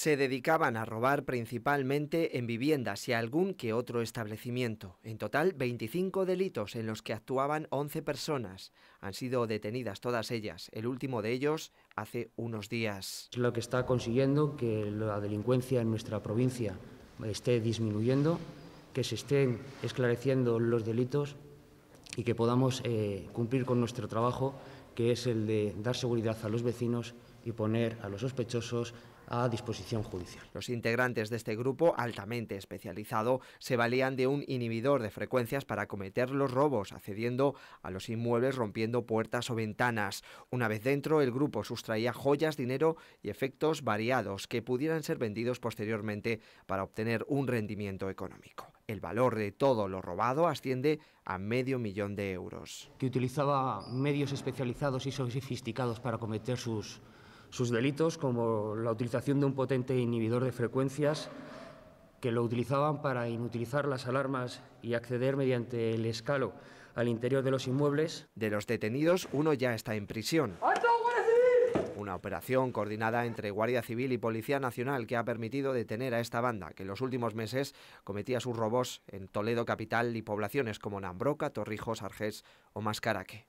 se dedicaban a robar principalmente en viviendas y algún que otro establecimiento. En total, 25 delitos en los que actuaban 11 personas. Han sido detenidas todas ellas, el último de ellos hace unos días. Es lo que está consiguiendo que la delincuencia en nuestra provincia esté disminuyendo, que se estén esclareciendo los delitos y que podamos eh, cumplir con nuestro trabajo, que es el de dar seguridad a los vecinos y poner a los sospechosos a disposición judicial. Los integrantes de este grupo altamente especializado se valían de un inhibidor de frecuencias para cometer los robos, accediendo a los inmuebles rompiendo puertas o ventanas. Una vez dentro, el grupo sustraía joyas, dinero y efectos variados que pudieran ser vendidos posteriormente para obtener un rendimiento económico. El valor de todo lo robado asciende a medio millón de euros. Que utilizaba medios especializados y sofisticados para cometer sus, sus delitos, como la utilización de un potente inhibidor de frecuencias, que lo utilizaban para inutilizar las alarmas y acceder mediante el escalo al interior de los inmuebles. De los detenidos, uno ya está en prisión una operación coordinada entre Guardia Civil y Policía Nacional que ha permitido detener a esta banda, que en los últimos meses cometía sus robos en Toledo capital y poblaciones como Nambroca, Torrijos, Arges o Mascaraque.